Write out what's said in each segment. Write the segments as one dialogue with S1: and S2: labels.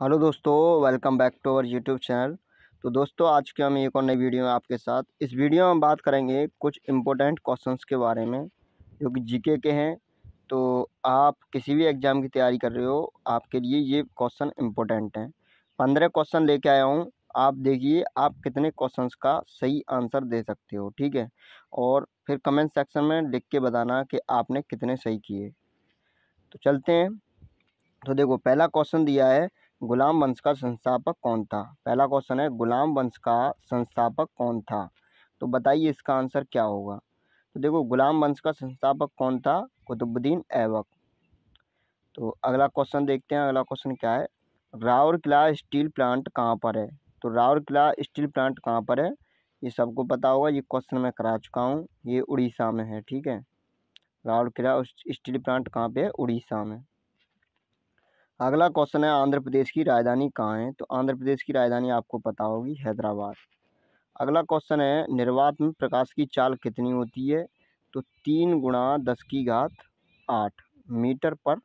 S1: hello दोस्तों welcome back to our YouTube channel तो दोस्तों आज के हम एक और नई वीडियो में आपके साथ इस वीडियो में हम बात करेंगे कुछ इम्पोर्टेंट क्वेश्चंस के बारे में जो कि जीके के हैं तो आप किसी भी एग्ज़ाम की तैयारी कर रहे हो आपके लिए ये क्वेश्चन इम्पोर्टेंट हैं पंद्रह क्वेश्चन लेके आया हूँ आप देखिए आप कितने क्वेश्चन का सही आंसर दे सकते हो ठीक है और फिर कमेंट सेक्शन में लिख के बताना कि आपने कितने सही किए तो चलते हैं तो देखो पहला क्वेश्चन दिया है गुलाम वंश का संस्थापक कौन था पहला क्वेश्चन है गुलाम वंश का संस्थापक कौन था तो बताइए इसका आंसर क्या होगा तो देखो गुलाम वंश का संस्थापक कौन था कुतुबुद्दीन ऐबक तो अगला क्वेश्चन देखते हैं अगला क्वेश्चन क्या है रावरकिला स्टील प्लांट कहाँ पर है तो रावरकिला स्टील प्लांट कहाँ पर है ये सबको पता होगा ये क्वेश्चन मैं करा चुका हूँ ये उड़ीसा में है ठीक है रावरकिला स्टील प्लांट कहाँ पे है उड़ीसा में अगला क्वेश्चन है आंध्र प्रदेश की राजधानी कहाँ है तो आंध्र प्रदेश की राजधानी आपको पता होगी हैदराबाद अगला क्वेश्चन है निर्वात में प्रकाश की चाल कितनी होती है तो तीन गुणा दस की घात आठ मीटर पर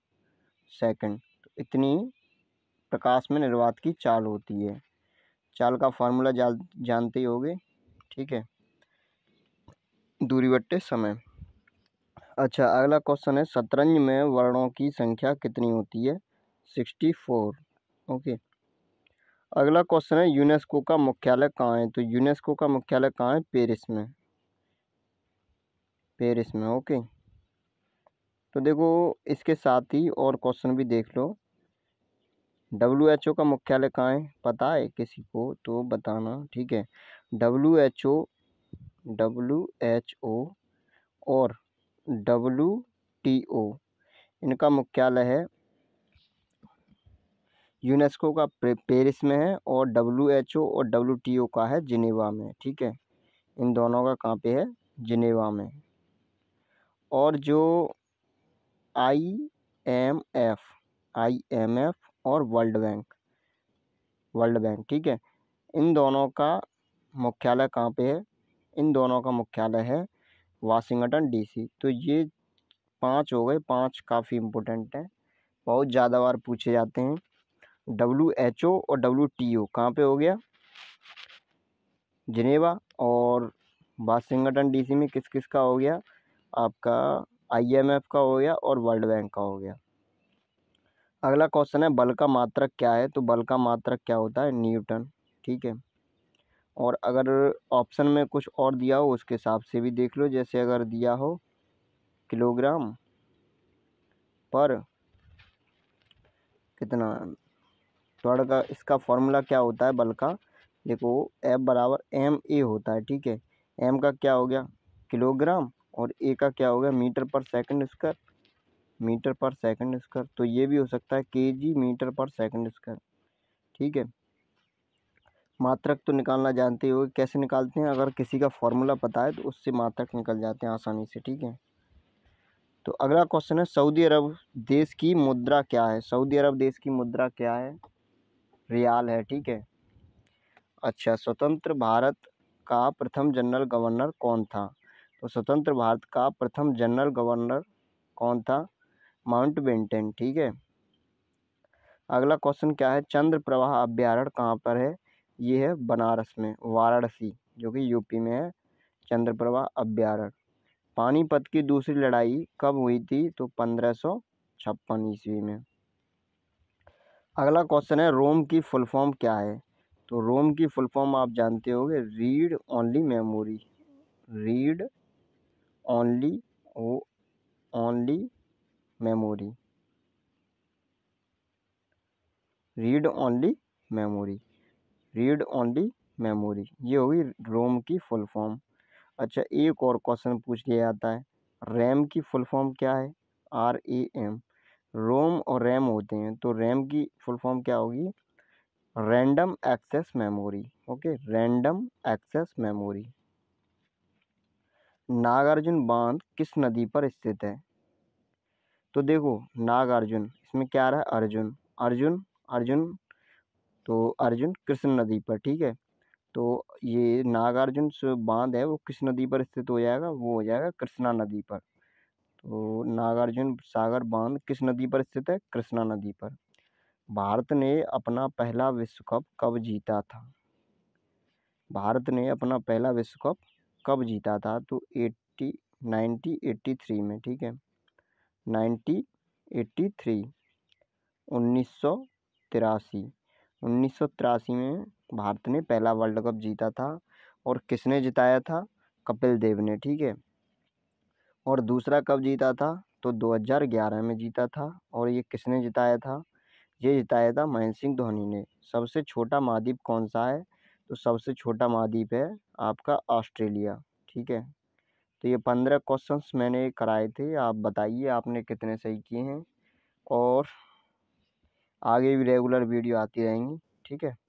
S1: सेकंड तो इतनी प्रकाश में निर्वात की चाल होती है चाल का फार्मूला जा, जानते ही होगे ठीक है दूरी बट्टे समय अच्छा अगला क्वेश्चन है शतरंज में वर्णों की संख्या कितनी होती है सिक्सटी फोर ओके अगला क्वेश्चन है यूनेस्को का मुख्यालय कहाँ है तो यूनेस्को का मुख्यालय कहाँ है पेरिस में पेरिस में ओके तो देखो इसके साथ ही और क्वेश्चन भी देख लो डब्ल्यू एच ओ का मुख्यालय कहाँ है पता है किसी को तो बताना ठीक है W H O W H O और डब्ल्यू टी ओ इनका मुख्यालय है यूनेस्को का पेरिस में है और डब्ल्यू एच ओ और डब्ल्यू टी ओ का है जिनेवा में ठीक है इन दोनों का कहाँ पे है जिनेवा में और जो I M F I M F और वर्ल्ड बैंक वर्ल्ड बैंक ठीक है इन दोनों का मुख्यालय कहाँ पे है इन दोनों का मुख्यालय है वाशिंगटन डीसी तो ये पांच हो गए पांच काफ़ी इम्पोर्टेंट हैं बहुत ज़्यादा बार पूछे जाते हैं डब्ल्यू एच ओ और डब्ल्यू टी ओ कहाँ पर हो गया जिनेवा और वाशिंगटन सी में किस किस का हो गया आपका आई एम एफ का हो गया और वर्ल्ड बैंक का हो गया अगला क्वेश्चन है बल का मात्रक क्या है तो बल का मात्रक क्या होता है न्यूटन ठीक है और अगर ऑप्शन में कुछ और दिया हो उसके हिसाब से भी देख लो जैसे अगर दिया हो किलोग्राम पर कितना थोड़ा का इसका फॉर्मूला क्या होता है बल का देखो एफ बराबर एम ए होता है ठीक है एम का क्या हो गया किलोग्राम और ए का क्या हो गया मीटर पर सेकंड स्क्वायर मीटर पर सेकंड स्क्वायर तो ये भी हो सकता है के जी मीटर पर सेकंड स्क्वायर ठीक है मात्रक तो निकालना जानते हो कैसे निकालते हैं अगर किसी का फॉर्मूला पता है तो उससे मात्रक निकल जाते हैं आसानी से ठीक है तो अगला क्वेश्चन है सऊदी अरब देश की मुद्रा क्या है सऊदी अरब देश की मुद्रा क्या है रियाल है ठीक है अच्छा स्वतंत्र भारत का प्रथम जनरल गवर्नर कौन था तो स्वतंत्र भारत का प्रथम जनरल गवर्नर कौन था माउंट बेंटन ठीक है अगला क्वेश्चन क्या है चंद्र प्रवाह अभ्यारण्य कहाँ पर है ये है बनारस में वाराणसी जो कि यूपी में है चंद्र प्रवाह अभ्यारण्य पानीपत की दूसरी लड़ाई कब हुई थी तो पंद्रह सौ छप्पन ईस्वी में अगला क्वेश्चन है रोम की फुल फॉर्म क्या है तो रोम की फुल फॉर्म आप जानते हो read only memory read only ओ only memory read only memory read only memory ये होगी रोम की फुल फॉर्म अच्छा एक और क्वेश्चन पूछ लिया जाता है रैम की फुल फॉर्म क्या है आर ए एम रोम और रैम होते हैं तो रैम की फुल फॉर्म क्या होगी random access memory okay random access memory Nagarjun बांध किस नदी पर स्थित है तो देखो नागार्जुन इसमें क्या रहा है अर्जुन अर्जुन अर्जुन तो अर्जुन कृष्ण नदी पर ठीक है तो ये नागार्जुन बांध है वो किस नदी पर स्थित हो जाएगा वो हो जाएगा कृष्णा नदी पर अर्जुन सागर बांध किस नदी पर स्थित है कृष्णा नदी पर भारत ने अपना पहला विश्व कप कब जीता था भारत ने अपना पहला विश्व कप कब जीता था तो एट्टी नाइन्टी एट्टी थ्री में ठीक है नाइन्टी एट्टी थ्री उन्नीस सौ तिरासी उन्नीस सौ तिरासी में भारत ने पहला वर्ल्ड कप जीता था और किसने जिताया था कपिल देव ने ठीक है और दूसरा कब जीता था तो 2011 में जीता था और ये किसने जिताया था ये जिताया था महेंद्र सिंह धोनी ने सबसे छोटा महाद्वीप कौन सा है तो सबसे छोटा महाद्वीप है आपका ऑस्ट्रेलिया ठीक है तो ये पंद्रह क्वेश्चंस मैंने कराए थे आप बताइए आपने कितने सही किए हैं और आगे भी रेगुलर वीडियो आती रहेंगी ठीक है